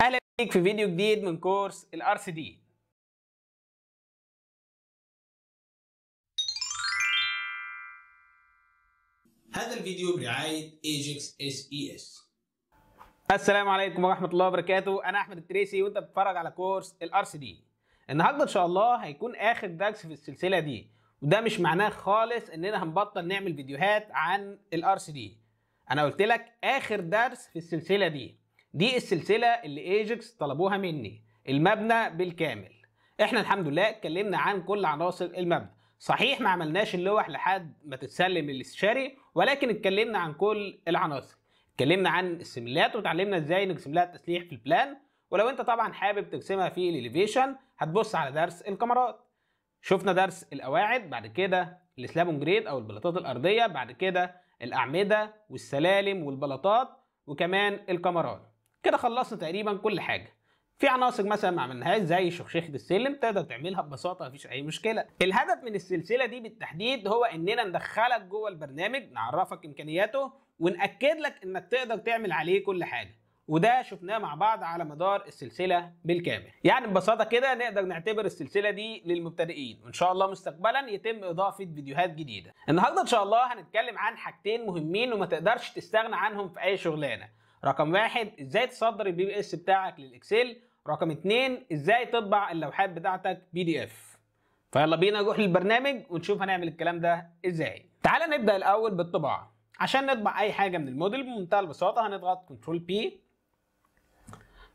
اهلا بيك في فيديو جديد من كورس الار سي دي هذا الفيديو برعايه ايجكس اس اي اس السلام عليكم ورحمه الله وبركاته انا احمد التريسي وانت بتتفرج على كورس الار سي دي النهارده ان شاء الله هيكون اخر درس في السلسله دي وده مش معناه خالص اننا هنبطل نعمل فيديوهات عن الار سي دي انا قلت لك اخر درس في السلسله دي دي السلسله اللي ايجكس طلبوها مني المبنى بالكامل احنا الحمد لله اتكلمنا عن كل عناصر المبنى صحيح ما عملناش اللوح لحد ما تتسلم للاستشاري ولكن اتكلمنا عن كل العناصر اتكلمنا عن السملات وتعلمنا ازاي نرسم لها التسليح في البلان ولو انت طبعا حابب ترسمها في الاليفيشن هتبص على درس الكاميرات شفنا درس القواعد بعد كده السلابون جريد او البلاطات الارضيه بعد كده الاعمده والسلالم والبلاطات وكمان الكاميرات كده خلصنا تقريبا كل حاجه في عناصر مثلا ما عملناهاش زي شخشيخه السلم تقدر تعملها ببساطه مفيش اي مشكله الهدف من السلسله دي بالتحديد هو اننا ندخلك جوه البرنامج نعرفك امكانياته وناكد لك انك تقدر تعمل عليه كل حاجه وده شفناه مع بعض على مدار السلسله بالكامل يعني ببساطه كده نقدر نعتبر السلسله دي للمبتدئين وان شاء الله مستقبلا يتم اضافه فيديوهات جديده النهارده ان شاء الله هنتكلم عن حاجتين مهمين وما تقدرش تستغنى عنهم في اي شغلانه رقم واحد ازاي تصدر البي بي اس بتاعك للاكسل رقم اتنين ازاي تطبع اللوحات بتاعتك بي دي اف فيلا بينا نروح للبرنامج ونشوف هنعمل الكلام ده ازاي تعال نبدا الاول بالطباعه عشان نطبع اي حاجه من الموديل بمنتهى البساطه هنضغط كنترول بي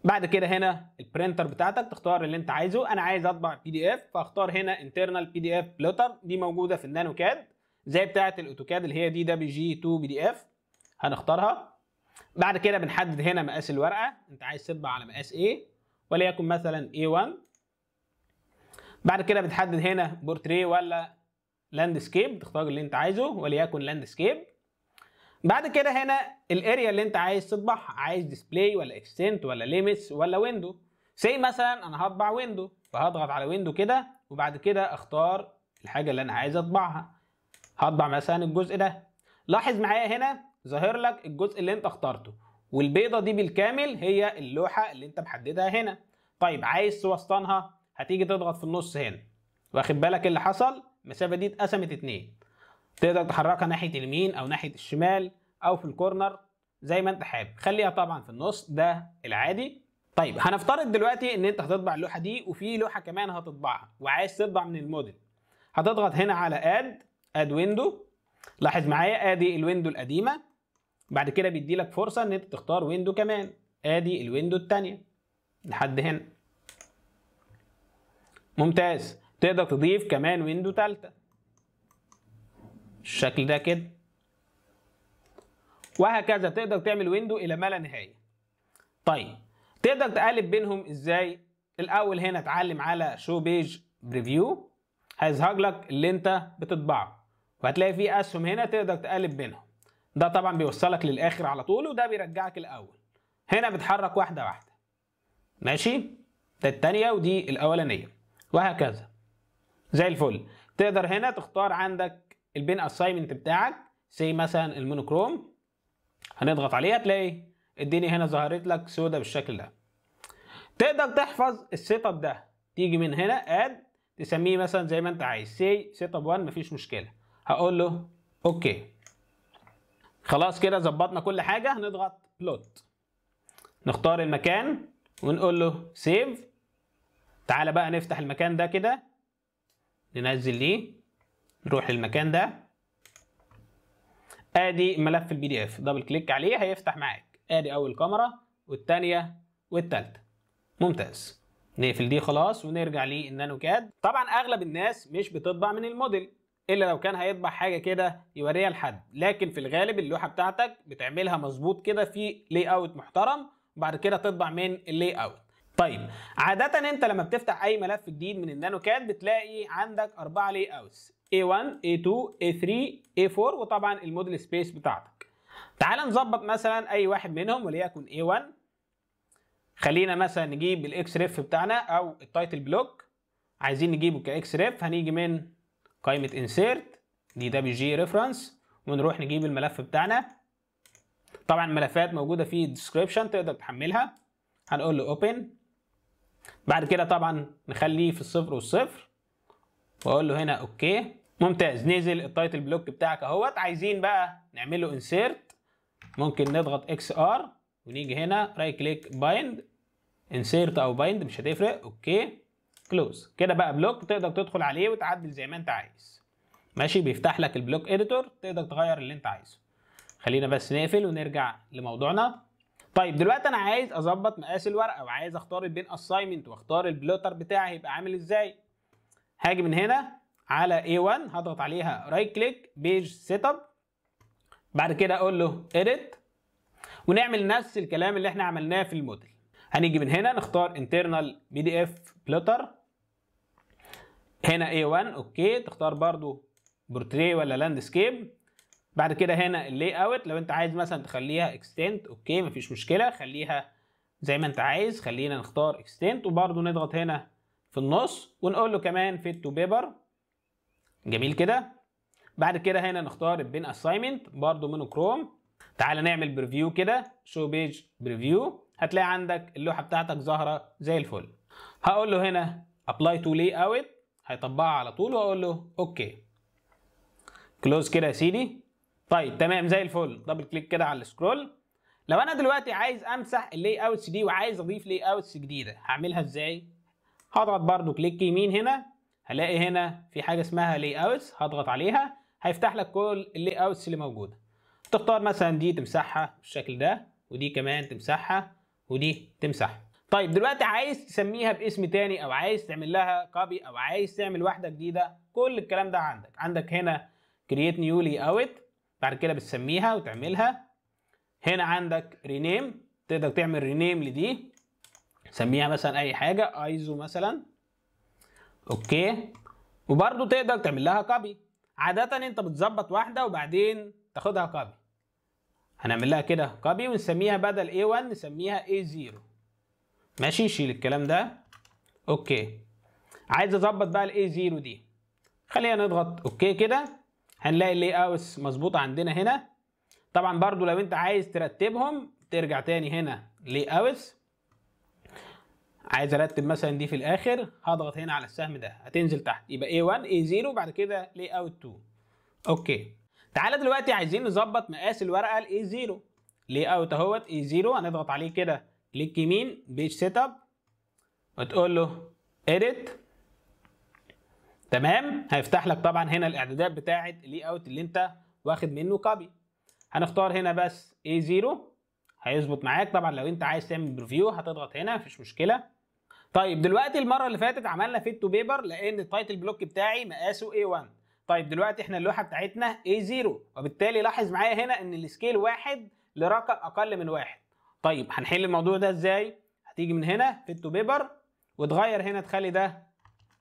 بعد كده هنا البرينتر بتاعتك تختار اللي انت عايزه انا عايز اطبع بي دي اف فاختار هنا انترنال بي دي اف بلوتر دي موجوده في النانو كاد زي بتاعه الاوتوكاد اللي هي دي دبليو جي 2 بي دي اف هنختارها بعد كده بنحدد هنا مقاس الورقه انت عايز تطبع على مقاس ايه وليكن مثلا A1 بعد كده بتحدد هنا بورتريه ولا لاندسكيب تختار اللي انت عايزه وليكن لاندسكيب بعد كده هنا الاريا اللي انت عايز تطبعها عايز ديسبلاي ولا اكستنت ولا ليميتس ولا ويندو زي مثلا انا هطبع ويندو فهضغط على ويندو كده وبعد كده اختار الحاجه اللي انا عايز اطبعها هطبع مثلا الجزء ده لاحظ معايا هنا ظاهر لك الجزء اللي انت اخترته والبيضه دي بالكامل هي اللوحه اللي انت محددها هنا طيب عايز توسطنها هتيجي تضغط في النص هنا واخد بالك اللي حصل المسافه دي اتقسمت اتنين تقدر تحركها ناحيه اليمين او ناحيه الشمال او في الكورنر زي ما انت حابب خليها طبعا في النص ده العادي طيب هنفترض دلوقتي ان انت هتطبع اللوحه دي وفي لوحه كمان هتطبعها وعايز تطبع من الموديل هتضغط هنا على اد اد ويندو لاحظ معايا ادي الويندو القديمه بعد كده بيدي لك فرصه ان انت تختار ويندو كمان ادي الويندو التانية لحد هنا ممتاز تقدر تضيف كمان ويندو تالتة الشكل ده كده وهكذا تقدر تعمل ويندو الى ما لا نهايه طيب تقدر تقلب بينهم ازاي الاول هنا اتعلم على شو بيج بريفيو هيظهر لك اللي انت بتطبعه وهتلاقي فيه اسهم هنا تقدر تقلب بينهم ده طبعا بيوصلك للاخر على طول وده بيرجعك الاول هنا بتحرك واحده واحده ماشي ده الثانيه ودي الاولانيه وهكذا زي الفل تقدر هنا تختار عندك البين اساينمنت بتاعك زي مثلا المونوكروم هنضغط عليها تلاقي الدنيا هنا ظهرت لك سودا بالشكل ده تقدر تحفظ السيت اب ده تيجي من هنا اد تسميه مثلا زي ما انت عايز سي سيت اب 1 مفيش مشكله هقول له اوكي خلاص كده ظبطنا كل حاجه هنضغط بلوت نختار المكان ونقول له سيف تعالى بقى نفتح المكان ده كده ننزل ليه نروح للمكان ده ادي ملف البي دي اف دبل كليك عليه هيفتح معاك ادي اول كاميرا والثانيه والثالثه ممتاز نقفل دي خلاص ونرجع للنانو كاد طبعا اغلب الناس مش بتطبع من الموديل الا لو كان هيطبع حاجه كده يوريها لحد لكن في الغالب اللوحه بتاعتك بتعملها مظبوط كده في لي اوت محترم وبعد كده تطبع من اللي اوت طيب عادة انت لما بتفتح اي ملف جديد من النانو كاد بتلاقي عندك اربعة لي اوتس A1 A2 A3 A4 وطبعا الموديل سبيس بتاعتك تعال نظبط مثلا اي واحد منهم وليكن A1 خلينا مثلا نجيب الاكس ريف بتاعنا او التايتل بلوك عايزين نجيبه كاكس ريف هنيجي من قائمه انسيرت دي دبليو جي ريفرنس ونروح نجيب الملف بتاعنا طبعا الملفات موجوده في الديسكربشن تقدر تحملها هنقول له اوبن بعد كده طبعا نخليه في الصفر والصفر واقول له هنا اوكي ممتاز نزل التايتل بلوك بتاعك اهوت عايزين بقى نعمل له انسيرت ممكن نضغط اكس ار ونيجي هنا رايت كليك بايند انسيرت او بايند مش هتفرق اوكي كلوز كده بقى بلوك تقدر تدخل عليه وتعدل زي ما انت عايز ماشي بيفتح لك البلوك اديتور تقدر تغير اللي انت عايزه خلينا بس نقفل ونرجع لموضوعنا طيب دلوقتي انا عايز اظبط مقاس الورقه وعايز اختار بين اساينمنت واختار البلوتر بتاعي هيبقى عامل ازاي هاجي من هنا على A1 هضغط عليها رايت كليك بيج سيت اب بعد كده اقول له اديت ونعمل نفس الكلام اللي احنا عملناه في الموديل هنيجي من هنا نختار انترنال بي دي اف بلوتر هنا A1 اوكي تختار برضو بورتريه ولا لاندسكيب بعد كده هنا اللي اوت لو انت عايز مثلا تخليها اكستنت اوكي مفيش مشكله خليها زي ما انت عايز خلينا نختار اكستنت وبرضو نضغط هنا في النص ونقول له كمان فيت تو بيبر جميل كده بعد كده هنا نختار البين اساينمنت برضو منو كروم تعال نعمل بريفيو كده شو بيج بريفيو هتلاقي عندك اللوحه بتاعتك ظاهره زي الفل هقول له هنا ابلاي تو لي اوت هيطبقها على طول واقول له اوكي كلوز كده يا سيدي طيب تمام زي الفل دبل كليك كده على السكرول لو انا دلوقتي عايز امسح اللي اوتس دي وعايز اضيف لي اوتس جديده هعملها ازاي هضغط برده كليك يمين هنا هلاقي هنا في حاجه اسمها لي اوتس هضغط عليها هيفتح لك كل اللي اوتس اللي موجوده تختار مثلا دي تمسحها بالشكل ده ودي كمان تمسحها ودي تمسحها طيب دلوقتي عايز تسميها باسم تاني او عايز تعمل لها كوبي او عايز تعمل واحده جديده كل الكلام ده عندك عندك هنا كرييت لي اوت بعد كده بتسميها وتعملها هنا عندك رينيم تقدر تعمل رينيم لدي سميها مثلا اي حاجه ايزو مثلا اوكي وبرده تقدر تعمل لها كوبي عاده انت بتظبط واحده وبعدين تاخدها كوبي هنعمل لها كده كوبي ونسميها بدل A1 نسميها A0 ماشي شيل الكلام ده اوكي عايز اظبط بقى الاي زيرو دي خلينا نضغط اوكي كده هنلاقي اللي اوس مظبوطه عندنا هنا طبعا برضو لو انت عايز ترتبهم ترجع تاني هنا لي اوس عايز ارتب مثلا دي في الاخر هضغط هنا على السهم ده هتنزل تحت يبقى A1 A0 بعد كده لي اوت 2 اوكي تعالى دلوقتي عايزين نظبط مقاس الورقه الاي 0 لي اوت اهوت اي 0 هنضغط عليه كده كليك يمين بيج سيت اب وتقول له اديت تمام هيفتح لك طبعا هنا الاعدادات بتاعه اللي اوت اللي انت واخد منه كوبي هنختار هنا بس اي 0 هيظبط معاك طبعا لو انت عايز تعمل بريفيو هتضغط هنا مفيش مشكله طيب دلوقتي المره اللي فاتت عملنا فيت تو بيبر لان التايتل بلوك بتاعي مقاسه اي 1 طيب دلوقتي احنا اللوحه بتاعتنا اي 0 وبالتالي لاحظ معايا هنا ان السكيل واحد لرقم اقل من واحد طيب هنحل الموضوع ده ازاي هتيجي من هنا في التو بيبر وتغير هنا تخلي ده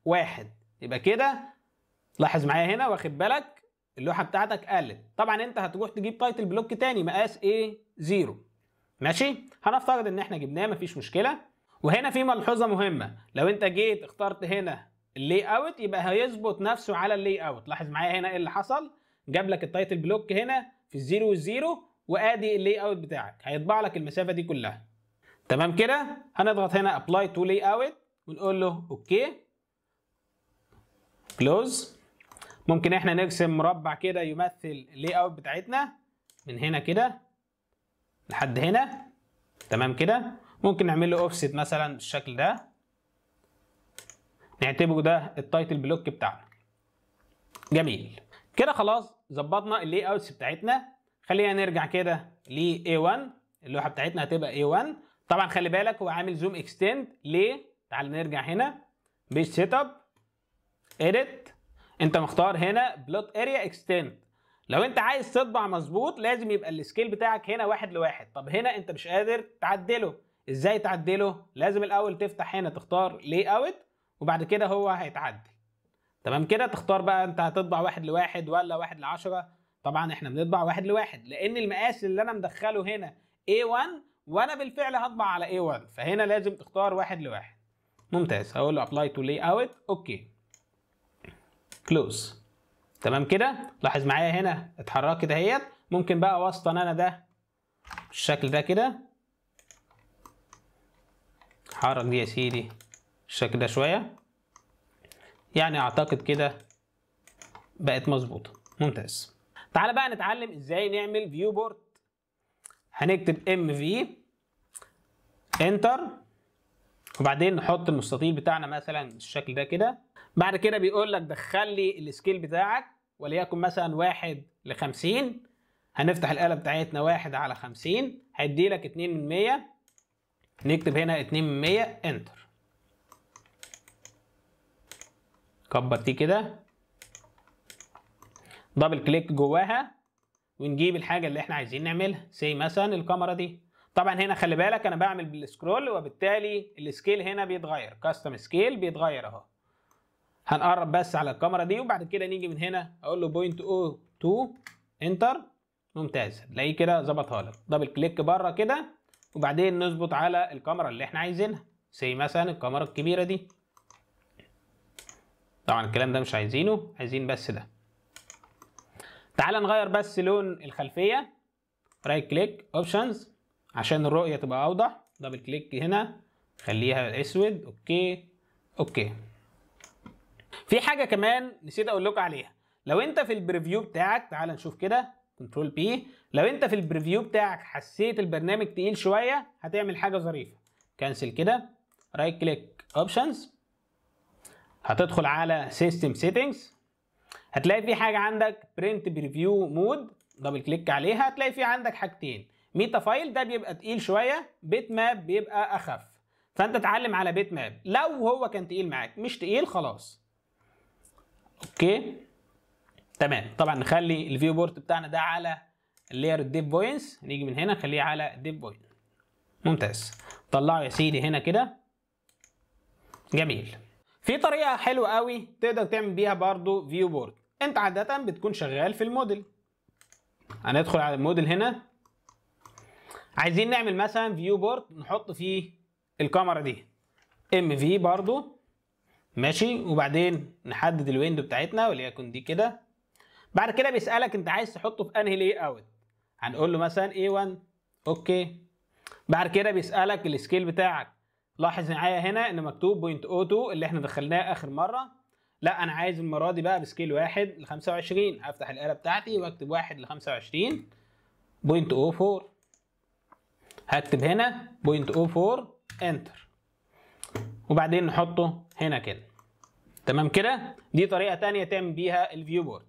واحد يبقى كده لاحظ معايا هنا واخد بالك اللوحه بتاعتك قلت طبعا انت هتروح تجيب تايتل بلوك تاني مقاس ايه زيرو ماشي هنفترض ان احنا جبناه مفيش مشكله وهنا في ملحوظه مهمه لو انت جيت اخترت هنا اللي اوت يبقى هيظبط نفسه على اللي اوت لاحظ معايا هنا ايه اللي حصل جاب لك التايتل بلوك هنا في الزيرو والزيرو وادي اللي اوت بتاعك هيطبع لك المسافه دي كلها تمام كده هنضغط هنا ابلاي تو لي اوت ونقول له اوكي كلوز ممكن احنا نرسم مربع كده يمثل اللي اوت بتاعتنا من هنا كده لحد هنا تمام كده ممكن نعمل له اوفست مثلا بالشكل ده نعتبره ده التايتل بلوك بتاعنا جميل كده خلاص ظبطنا اللي اوتس بتاعتنا خلينا نرجع كده ل A1 اللوحه بتاعتنا هتبقى A1 طبعا خلي بالك هو عامل زوم اكستند ليه؟ تعال نرجع هنا بيج سيت اب اديت انت مختار هنا بلوت اريا اكستند لو انت عايز تطبع مظبوط لازم يبقى السكيل بتاعك هنا واحد لواحد طب هنا انت مش قادر تعدله ازاي تعدله لازم الاول تفتح هنا تختار لي اوت وبعد كده هو هيتعدل تمام كده تختار بقى انت هتطبع واحد لواحد ولا واحد لعشرة طبعا احنا بنطبع واحد لواحد لان المقاس اللي انا مدخله هنا A1 وانا بالفعل هطبع على A1 فهنا لازم تختار واحد لواحد ممتاز هقول له apply to layout اوكي close تمام كده لاحظ معايا هنا اتحرك كده اهيت ممكن بقى واسطه انا ده الشكل ده كده حرك دي يا سيدي الشكل ده شويه يعني اعتقد كده بقت مظبوطه ممتاز تعال بقى نتعلم ازاي نعمل فيو بورت هنكتب ام في انتر وبعدين نحط المستطيل بتاعنا مثلا بالشكل ده كده بعد كده بيقول لك دخل لي السكيل بتاعك وليكن مثلا واحد ل 50 هنفتح الآلة بتاعتنا واحد على 50 هيدي لك 2 من 100 نكتب هنا 2 من 100 انتر كبر دي كده دبل كليك جواها ونجيب الحاجه اللي احنا عايزين نعملها زي مثلا الكاميرا دي طبعا هنا خلي بالك انا بعمل بالسكرول وبالتالي السكيل هنا بيتغير كاستم سكيل بيتغير اهو هنقرب بس على الكاميرا دي وبعد كده نيجي من هنا اقول له 0.02 انتر ممتاز تلاقيه كده ظبطها لك دبل كليك بره كده وبعدين نظبط على الكاميرا اللي احنا عايزينها زي مثلا الكاميرا الكبيره دي طبعا الكلام ده مش عايزينه عايزين بس ده تعال نغير بس لون الخلفيه رايت كليك اوبشنز عشان الرؤيه تبقى اوضح دبل كليك هنا خليها اسود اوكي اوكي في حاجه كمان نسيت اقول لكم عليها لو انت في البريفيو بتاعك تعال نشوف كده كنترول بي لو انت في البريفيو بتاعك حسيت البرنامج تقيل شويه هتعمل حاجه ظريفه كنسل كده رايت كليك اوبشنز هتدخل على سيستم سيتنجز هتلاقي في حاجه عندك برنت بريفيو مود دبل كليك عليها هتلاقي في عندك حاجتين ميتا فايل ده بيبقى تقيل شويه بيت ماب بيبقى اخف فانت اتعلم على بيت ماب لو هو كان تقيل معاك مش تقيل خلاص اوكي تمام طبعا نخلي الفيو بورت بتاعنا ده على اللاير ديب بوينتس نيجي من هنا نخليه على ديب بوينت ممتاز طلعه يا سيدي هنا كده جميل في طريقه حلوه قوي تقدر تعمل بيها برضو فيو بورت انت عاده بتكون شغال في الموديل هندخل على الموديل هنا عايزين نعمل مثلا فيو بورد نحط فيه الكاميرا دي ام في برضو ماشي وبعدين نحدد الويندو بتاعتنا وليكن دي كده بعد كده بيسالك انت عايز تحطه في انهي لاي اوت هنقول له مثلا A1 اوكي بعد كده بيسالك السكيل بتاعك لاحظ معايا هنا ان مكتوب 0.02 اللي احنا دخلناه اخر مره لا انا عايز المره دي بقى بسكيل 1 ل 25 هفتح الاله بتاعتي واكتب 1 ل 25 بوينت او هكتب هنا بوينت او انتر وبعدين نحطه هنا كده تمام كده دي طريقه تانية تعمل بيها الفيو بورد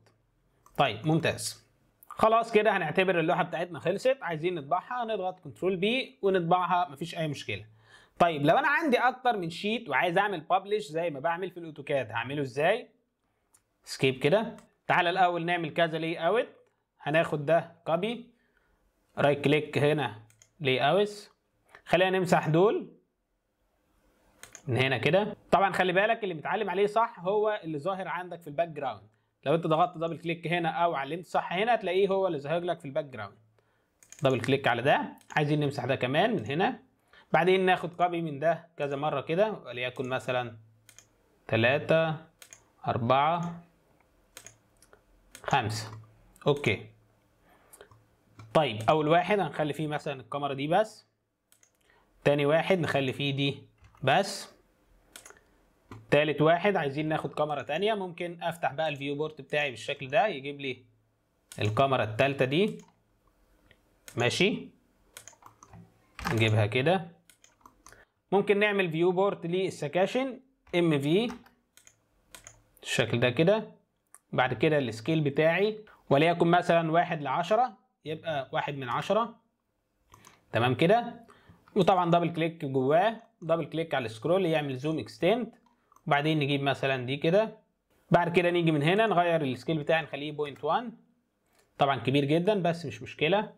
طيب ممتاز خلاص كده هنعتبر اللوحه بتاعتنا خلصت عايزين نطبعها نضغط كنترول بي ونطبعها مفيش اي مشكله طيب لو انا عندي اكتر من شيت وعايز اعمل ببلش زي ما بعمل في الاوتوكاد هعمله ازاي سكيب كده تعال الاول نعمل كذا لي اوت هناخد ده كوبي رايت كليك هنا لي اوت خلينا نمسح دول من هنا كده طبعا خلي بالك اللي متعلم عليه صح هو اللي ظاهر عندك في الباك جراوند لو انت ضغطت دبل كليك هنا او علمت صح هنا هتلاقيه هو اللي ظاهر لك في الباك جراوند دبل كليك على ده عايزين نمسح ده كمان من هنا بعدين ناخد كوبي من ده كذا مرة كده وليكن مثلا تلاتة أربعة خمسة أوكي طيب أول واحد هنخلي فيه مثلا الكاميرا دي بس تاني واحد نخلي فيه دي بس تالت واحد عايزين ناخد كاميرا تانية ممكن أفتح بقى الفيو بورت بتاعي بالشكل ده يجيب لي الكاميرا التالتة دي ماشي نجيبها كده ممكن نعمل فيو بورت للسكاشن ام في الشكل ده كده بعد كده السكيل بتاعي وليكن مثلا واحد لعشرة يبقى واحد من عشرة تمام كده وطبعا دبل كليك جواه دبل كليك على السكرول يعمل زوم اكستند وبعدين نجيب مثلا دي كده بعد كده نيجي من هنا نغير السكيل بتاعي نخليه بوينت 1 طبعا كبير جدا بس مش مشكله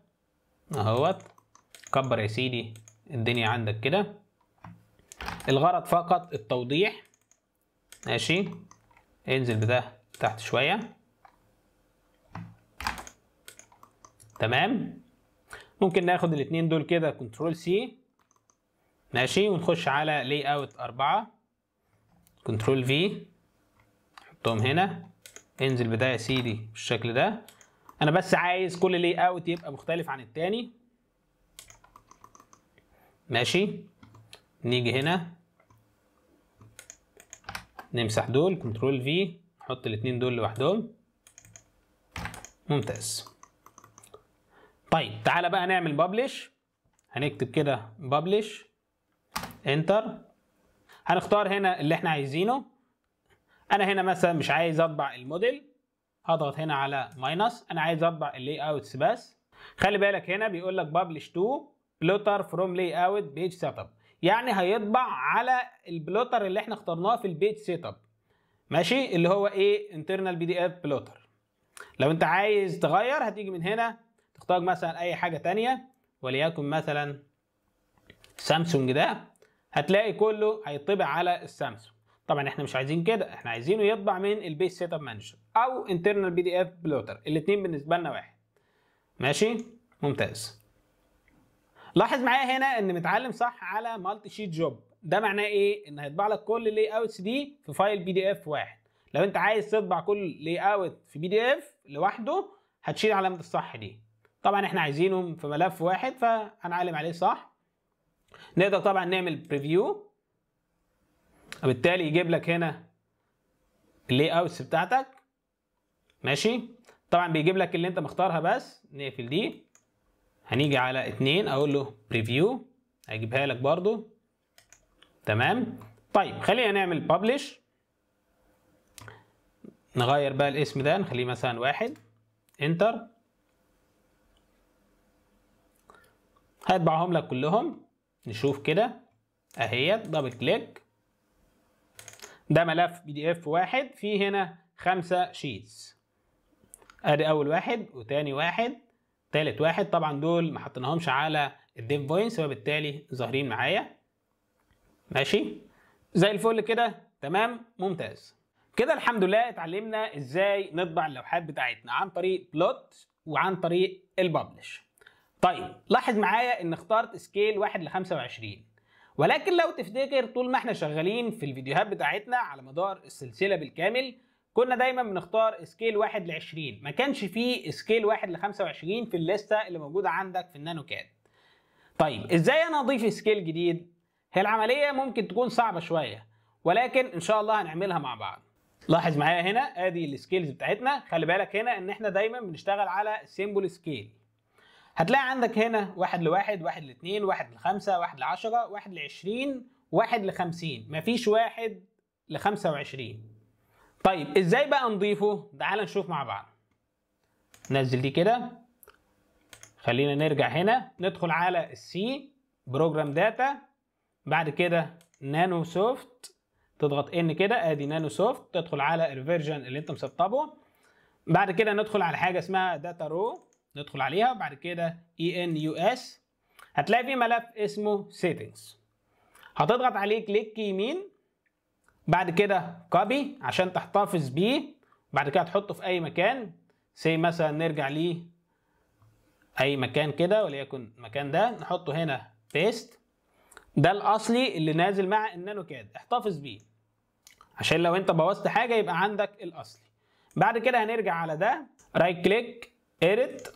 اهوت كبر يا سيدي الدنيا عندك كده الغرض فقط التوضيح ماشي انزل بده تحت شوية تمام ممكن ناخد الاتنين دول كده كنترول سي ماشي ونخش على لاي اوت أربعة كنترول في نحطهم هنا انزل بداية سيدي بالشكل ده انا بس عايز كل لاي اوت يبقى مختلف عن التاني ماشي نيجي هنا نمسح دول كنترول في نحط الاثنين دول لوحدهم ممتاز طيب تعالى بقى نعمل بابليش هنكتب كده بابليش انتر هنختار هنا اللي احنا عايزينه انا هنا مثلا مش عايز اطبع الموديل هضغط هنا على ماينس انا عايز اطبع اللي اوتس بس خلي بالك هنا بيقول لك بابليش تو بلوتر فروم لي اوت بيج سيت اب يعني هيطبع على البلوتر اللي احنا اخترناه في البيت سيت اب ماشي اللي هو ايه انترنال بي دي اف بلوتر لو انت عايز تغير هتيجي من هنا تختار مثلا اي حاجه ثانيه وليكن مثلا سامسونج ده هتلاقي كله هيطبع على السامسونج طبعا احنا مش عايزين كده احنا عايزينه يطبع من البيس سيت اب مانجر او انترنال بي دي اف بلوتر الاثنين بالنسبه لنا واحد ماشي ممتاز لاحظ معايا هنا ان متعلم صح على مالتي شيت جوب ده معناه ايه ان هيطبع لك كل اللاي اوتس دي في فايل بي دي اف واحد لو انت عايز تطبع كل لاي اوت في بي دي اف لوحده هتشيل علامه الصح دي طبعا احنا عايزينهم في ملف واحد فهنعلم عليه صح نقدر طبعا نعمل بريفيو وبالتالي يجيب لك هنا اللاي اوتس بتاعتك ماشي طبعا بيجيب لك اللي انت مختارها بس نقفل دي هنيجي على اتنين اقول له بريفيو هجيبها لك برضو تمام طيب خلينا نعمل ببلش نغير بقى الاسم ده نخليه مثلا واحد انتر هيطبعهم لك كلهم نشوف كده اهيت دبل كليك ده ملف بي دي اف واحد فيه هنا خمسة شيتس ادي اول واحد وتاني واحد تالت واحد طبعا دول ما حطيناهمش على الديف فوينس وبالتالي ظاهرين معايا ماشي زي الفل كده تمام ممتاز كده الحمد لله اتعلمنا ازاي نطبع اللوحات بتاعتنا عن طريق بلوت وعن طريق الببلش طيب لاحظ معايا ان اخترت سكيل 1 ل 25 ولكن لو تفتكر طول ما احنا شغالين في الفيديوهات بتاعتنا على مدار السلسله بالكامل كنا دايما بنختار سكيل 1 ل 20 ما كانش فيه سكيل 1 ل 25 في الليسته اللي موجوده عندك في النانو كاد طيب ازاي انا اضيف سكيل جديد هي العمليه ممكن تكون صعبه شويه ولكن ان شاء الله هنعملها مع بعض لاحظ معايا هنا ادي السكيلز بتاعتنا خلي بالك هنا ان احنا دايما بنشتغل على سيمبل سكيل هتلاقي عندك هنا واحد لواحد واحد لاتنين واحد لخمسة واحد لعشرة واحد لعشرين واحد لخمسين مفيش واحد لخمسة وعشرين طيب ازاي بقى نضيفه تعال نشوف مع بعض نزل دي كده خلينا نرجع هنا ندخل على السي بروجرام داتا بعد كده نانو سوفت تضغط ان كده ادي نانو سوفت تدخل على الفيرجن اللي انت مسطبه بعد كده ندخل على حاجه اسمها داتا رو ندخل عليها وبعد كده اي ان يو اس هتلاقي في ملف اسمه سيتنجز هتضغط عليه كليك يمين بعد كده كوبي عشان تحتفظ بيه بعد كده تحطه في اي مكان سي مثلا نرجع ليه اي مكان كده وليكن المكان ده نحطه هنا بيست ده الاصلي اللي نازل مع النانو كاد احتفظ بيه عشان لو انت بوظت حاجه يبقى عندك الاصلي بعد كده هنرجع على ده رايت كليك ايديت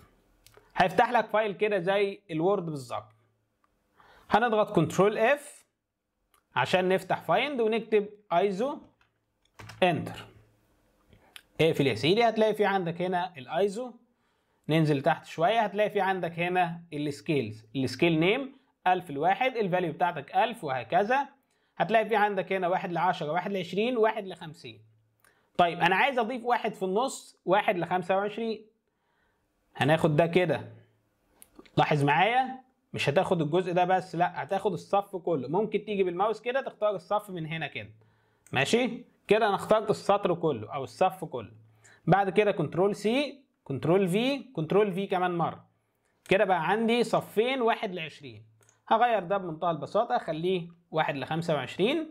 هيفتح لك فايل كده زي الوورد بالظبط هنضغط كنترول اف عشان نفتح فايند ونكتب ايزو انتر اقفل يا سيدي هتلاقي في عندك هنا الايزو ننزل تحت شويه هتلاقي في عندك هنا السكيلز السكيل نيم 1000 لواحد الفاليو بتاعتك 1000 وهكذا هتلاقي في عندك هنا 1 ل 10 1 ل 20 1 ل 50 طيب انا عايز اضيف واحد في النص 1 ل 25 هناخد ده كده لاحظ معايا مش هتاخد الجزء ده بس لا هتاخد الصف كله ممكن تيجي بالماوس كده تختار الصف من هنا كده ماشي كده انا اخترت السطر كله او الصف كله بعد كده كنترول سي كنترول في كنترول في كمان مره كده بقى عندي صفين واحد لعشرين هغير ده بمنتهى البساطه اخليه واحد لخمسة وعشرين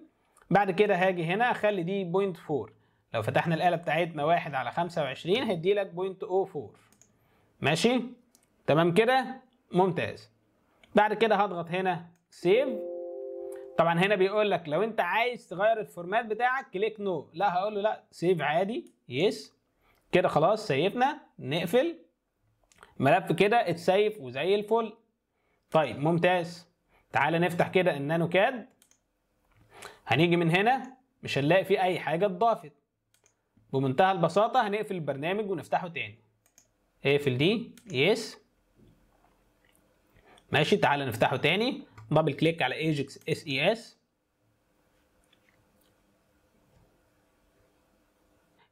بعد كده هاجي هنا اخلي دي بوينت فور لو فتحنا الآلة بتاعتنا واحد على خمسة وعشرين هيديلك بوينت او فور ماشي تمام كده ممتاز بعد كده هضغط هنا سيف طبعا هنا بيقول لك لو انت عايز تغير الفورمات بتاعك كليك نو لا هقول له لا سيف عادي يس كده خلاص سيفنا نقفل ملف كده اتسيف وزي الفل طيب ممتاز تعالى نفتح كده النانو كاد هنيجي من هنا مش هنلاقي فيه اي حاجه اتضافت بمنتهى البساطه هنقفل البرنامج ونفتحه تاني اقفل دي يس ماشي تعالى نفتحه تاني دبل كليك على ايجكس اس اي اس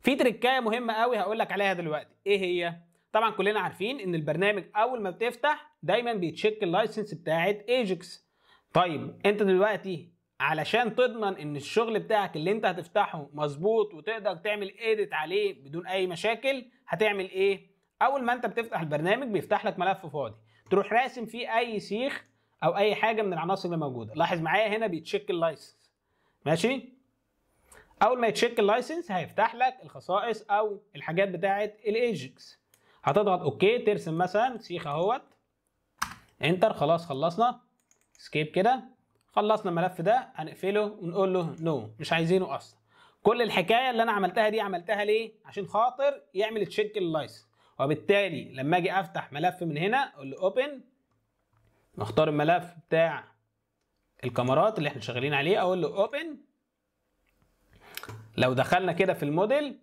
في تريكايه مهمه قوي هقول لك عليها دلوقتي ايه هي طبعا كلنا عارفين ان البرنامج اول ما بتفتح دايما بيتشيك اللايسنس بتاعه ايجكس طيب انت دلوقتي علشان تضمن ان الشغل بتاعك اللي انت هتفتحه مظبوط وتقدر تعمل ايديت عليه بدون اي مشاكل هتعمل ايه اول ما انت بتفتح البرنامج بيفتح لك ملف فاضي تروح راسم فيه اي سيخ او اي حاجه من العناصر اللي موجوده لاحظ معايا هنا بيتشيك اللايسنس ماشي اول ما يتشيك اللايسنس هيفتح لك الخصائص او الحاجات بتاعه الايجكس هتضغط اوكي ترسم مثلا سيخ اهوت انتر خلاص خلصنا سكيب كده خلصنا الملف ده هنقفله ونقول له نو no. مش عايزينه اصلا كل الحكايه اللي انا عملتها دي عملتها ليه عشان خاطر يعمل تشيك اللايسنس وبالتالي لما اجي افتح ملف من هنا اقول له اوبن نختار الملف بتاع الكاميرات اللي احنا شغالين عليه اقول له اوبن لو دخلنا كده في الموديل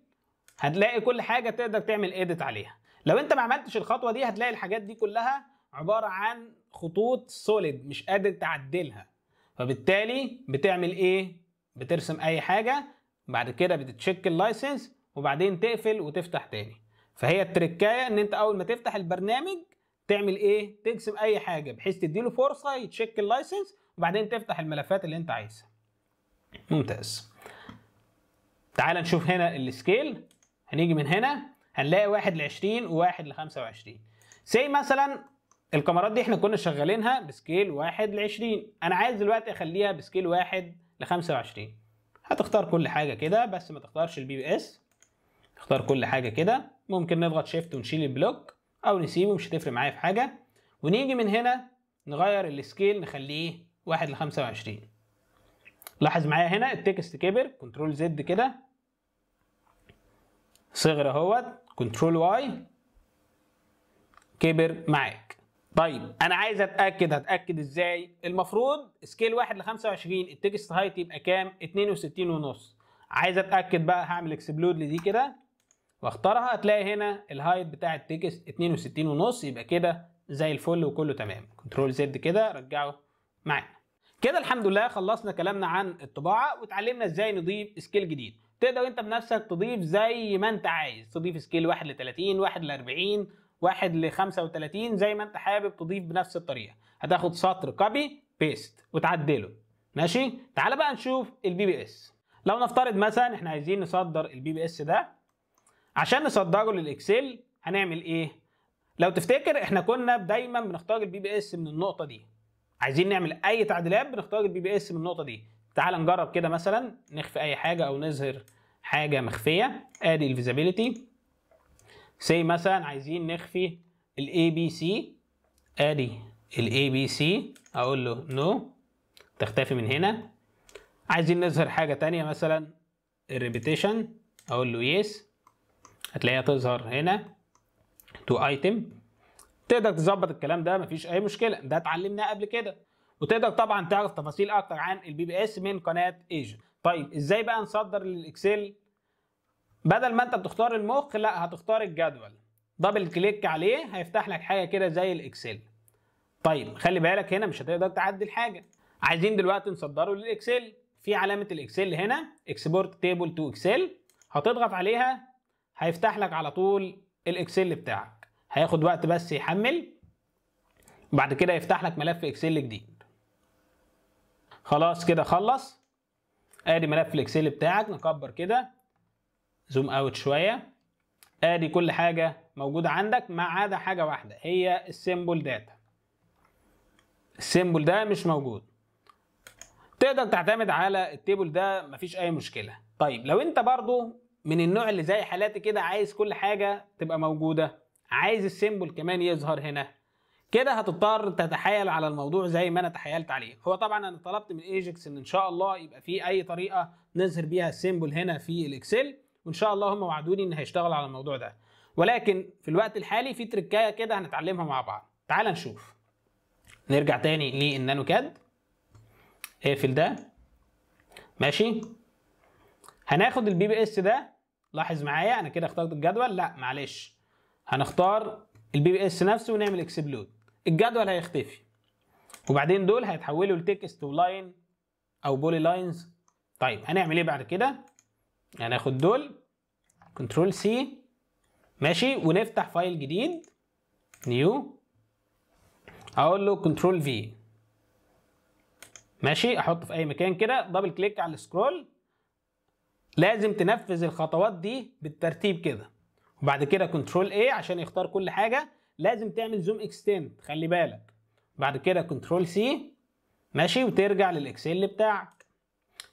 هتلاقي كل حاجه تقدر تعمل ايديت عليها لو انت ما عملتش الخطوه دي هتلاقي الحاجات دي كلها عباره عن خطوط سوليد مش قادر تعدلها فبالتالي بتعمل ايه بترسم اي حاجه بعد كده بتتشيك اللايسنس وبعدين تقفل وتفتح تاني فهي التركايه ان انت اول ما تفتح البرنامج تعمل ايه تقسم اي حاجه بحيث تديله فرصه يتشيك اللايسنس وبعدين تفتح الملفات اللي انت عايزها ممتاز تعال نشوف هنا السكيل هنيجي من هنا هنلاقي واحد ل 20 وواحد ل 25 سي مثلا الكاميرات دي احنا كنا شغالينها بسكيل واحد ل 20 انا عايز دلوقتي اخليها بسكيل واحد ل 25 هتختار كل حاجه كده بس ما تختارش البي بي اس اختار كل حاجه كده ممكن نضغط شيفت ونشيل البلوك او نسيبه مش هتفرق معايا في حاجه ونيجي من هنا نغير السكيل نخليه 1 ل 25 لاحظ معايا هنا التكست كبر كنترول زد كده صغر اهوت كنترول واي كبر معاك طيب انا عايز اتاكد هتاكد ازاي المفروض سكيل 1 ل 25 التكست هايت يبقى كام 62 ونص عايز اتاكد بقى هعمل اكسبلود لدي كده واختارها هتلاقي هنا الهايت بتاع التكست 62 ونص يبقى كده زي الفل وكله تمام كنترول زد كده رجعه معانا كده الحمد لله خلصنا كلامنا عن الطباعه واتعلمنا ازاي نضيف سكيل جديد تقدر انت بنفسك تضيف زي ما انت عايز تضيف سكيل 1 ل 30 1 ل 40 1 ل 35 زي ما انت حابب تضيف بنفس الطريقه هتاخد سطر كوبي بيست وتعدله ماشي تعال بقى نشوف البي بي اس لو نفترض مثلا احنا عايزين نصدر البي بي اس ده عشان نصدره للاكسل هنعمل ايه لو تفتكر احنا كنا دايما بنختار البي بي اس من النقطه دي عايزين نعمل اي تعديلات بنختار البي بي اس من النقطه دي تعال نجرب كده مثلا نخفي اي حاجه او نظهر حاجه مخفيه ادي الفيزابيلتي. سي مثلا عايزين نخفي الاي بي سي ادي الاي بي سي اقول له نو no. تختفي من هنا عايزين نظهر حاجه تانية مثلا الريبيتيشن اقول له يس yes. هتلاقيها تظهر هنا تو ايتم تقدر تظبط الكلام ده مفيش اي مشكله ده اتعلمناه قبل كده وتقدر طبعا تعرف تفاصيل اكتر عن البي بي اس من قناه ايجن طيب ازاي بقى نصدر للاكسل بدل ما انت بتختار المخ لا هتختار الجدول دبل كليك عليه هيفتح لك حاجه كده زي الاكسل طيب خلي بالك هنا مش هتقدر تعدل حاجه عايزين دلوقتي نصدره للاكسل في علامه الاكسل هنا اكسبورت تيبل تو اكسل هتضغط عليها هيفتح لك على طول الاكسل بتاعك هياخد وقت بس يحمل بعد كده يفتح لك ملف اكسل جديد خلاص كده خلص ادي ملف الاكسل بتاعك نكبر كده زوم اوت شويه ادي كل حاجه موجوده عندك ما عدا حاجه واحده هي السيمبل داتا السيمبل ده مش موجود تقدر تعتمد على التيبل ده مفيش اي مشكله طيب لو انت برضو من النوع اللي زي حالاتي كده عايز كل حاجه تبقى موجوده عايز السيمبل كمان يظهر هنا كده هتضطر تتحايل على الموضوع زي ما انا تحايلت عليه هو طبعا انا طلبت من ايجكس ان ان شاء الله يبقى في اي طريقه نظهر بيها السيمبل هنا في الاكسل وان شاء الله هم وعدوني ان هيشتغلوا على الموضوع ده ولكن في الوقت الحالي في تركايه كده هنتعلمها مع بعض تعال نشوف نرجع تاني للنانو كاد اقفل ده ماشي هناخد البي بي اس ده لاحظ معايا انا كده اخترت الجدول لا معلش هنختار البي بي اس نفسه ونعمل اكسبلود الجدول هيختفي وبعدين دول هيتحولوا لتكست ولاين او بولي لاينز طيب هنعمل ايه بعد كده يعني هناخد دول كنترول سي ماشي ونفتح فايل جديد نيو اقول له كنترول في ماشي احطه في اي مكان كده دبل كليك على السكرول لازم تنفذ الخطوات دي بالترتيب كده وبعد كده كنترول A عشان يختار كل حاجه لازم تعمل زوم اكستند خلي بالك بعد كده كنترول سي ماشي وترجع للاكسل بتاعك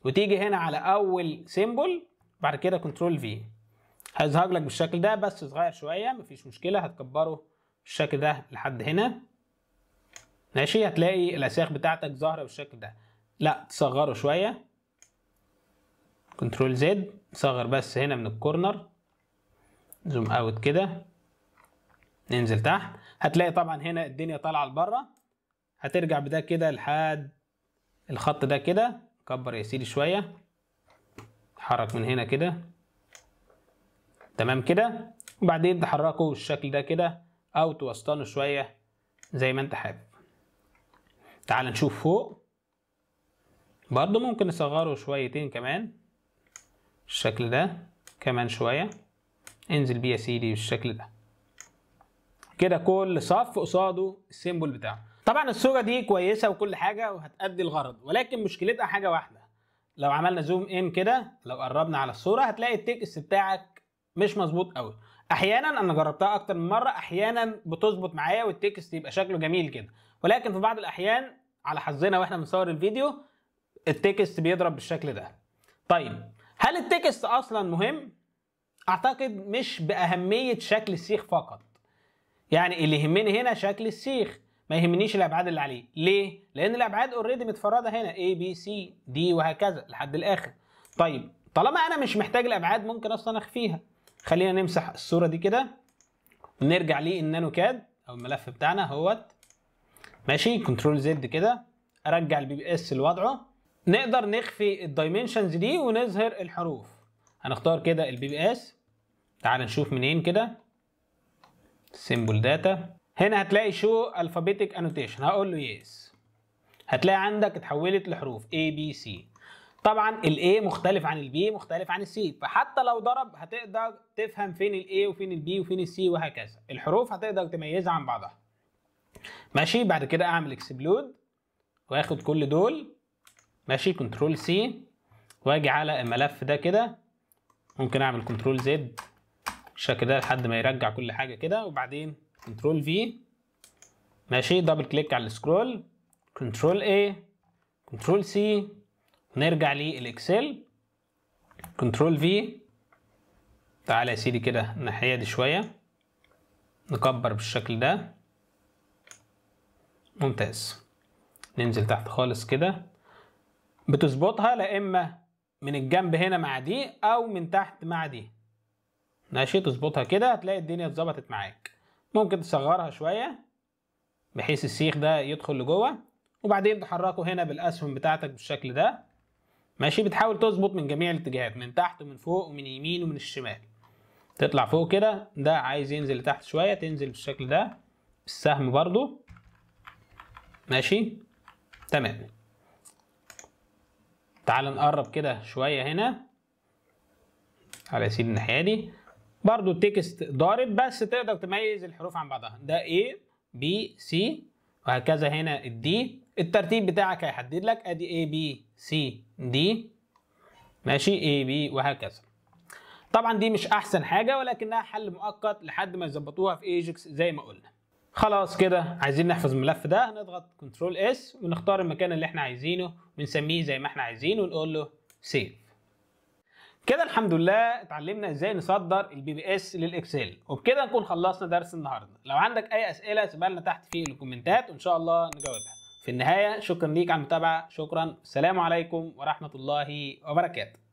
وتيجي هنا على اول سيمبل بعد كده كنترول في هيظهر لك بالشكل ده بس صغير شويه مفيش مشكله هتكبره بالشكل ده لحد هنا ماشي هتلاقي الاساخ بتاعتك ظاهره بالشكل ده لا تصغره شويه كنترول زد صغر بس هنا من الكورنر زوم اوت كده ننزل تحت هتلاقي طبعا هنا الدنيا طالعه لبره هترجع بده كده لحد الخط ده كده كبر يا سيدي شويه حرك من هنا كده تمام كده وبعدين تحركه بالشكل ده كده او توسطنه شويه زي ما انت حابب تعال نشوف فوق برضو ممكن نصغره شويتين كمان الشكل ده كمان شوية انزل بيه يا سيدي بالشكل ده كده كل صف قصاده السيمبل بتاعه طبعا الصورة دي كويسة وكل حاجة وهتأدي الغرض ولكن مشكلتها حاجة واحدة لو عملنا زوم ان كده لو قربنا على الصورة هتلاقي التكست بتاعك مش مظبوط قوي احيانا انا جربتها اكتر من مرة احيانا بتظبط معايا والتكست يبقى شكله جميل كده ولكن في بعض الاحيان على حظنا واحنا بنصور الفيديو التكست بيضرب بالشكل ده طيب هل التكست اصلا مهم؟ اعتقد مش باهميه شكل السيخ فقط. يعني اللي يهمني هنا شكل السيخ ما يهمنيش الابعاد اللي عليه، ليه؟ لان الابعاد اوريدي متفرده هنا A B C D وهكذا لحد الاخر. طيب طالما انا مش محتاج الابعاد ممكن اصلا اخفيها. خلينا نمسح الصوره دي كده ونرجع للنانو كاد او الملف بتاعنا هوت ماشي كنترول زد كده ارجع البي بي اس لوضعه نقدر نخفي الدايمنشنز دي ونظهر الحروف هنختار كده البي بي اس تعال نشوف منين كده سيمبل داتا هنا هتلاقي شو الفابيتك انوتيشن هقول له يس هتلاقي عندك اتحولت لحروف اي بي سي طبعا الاي مختلف عن البي مختلف عن السي فحتى لو ضرب هتقدر تفهم فين الاي وفين البي وفين السي وهكذا الحروف هتقدر تميزها عن بعضها ماشي بعد كده اعمل اكسبلود واخد كل دول ماشي كنترول سي واجي على الملف ده كده ممكن اعمل كنترول زد بالشكل ده لحد ما يرجع كل حاجه كده وبعدين كنترول في ماشي دبل كليك على السكرول كنترول اي كنترول سي ونرجع للاكسل كنترول في تعالى يا سيدي كده الناحيه دي شويه نكبر بالشكل ده ممتاز ننزل تحت خالص كده بتظبطها لا اما من الجنب هنا مع دي او من تحت مع دي ماشي تظبطها كده هتلاقي الدنيا اتظبطت معاك ممكن تصغرها شويه بحيث السيخ ده يدخل لجوه وبعدين تحركه هنا بالاسهم بتاعتك بالشكل ده ماشي بتحاول تظبط من جميع الاتجاهات من تحت ومن فوق ومن يمين ومن الشمال تطلع فوق كده ده عايز ينزل لتحت شويه تنزل بالشكل ده السهم برضو ماشي تمام تعال نقرب كده شويه هنا على سيدي الناحيه دي برضو التكست ضارب بس تقدر تميز الحروف عن بعضها ده A B C وهكذا هنا الدي الترتيب بتاعك هيحدد لك ادي A B C D ماشي A B وهكذا طبعا دي مش احسن حاجه ولكنها حل مؤقت لحد ما يظبطوها في ايجكس زي ما قلنا خلاص كده عايزين نحفظ الملف ده هنضغط كنترول اس ونختار المكان اللي احنا عايزينه ونسميه زي ما احنا عايزين ونقول له سيف كده الحمد لله اتعلمنا ازاي نصدر البي بي اس للاكسل وبكده نكون خلصنا درس النهارده لو عندك اي اسئله سيبها لنا تحت في الكومنتات وان شاء الله نجاوبها في النهايه شكرا ليك على المتابعه شكرا السلام عليكم ورحمه الله وبركاته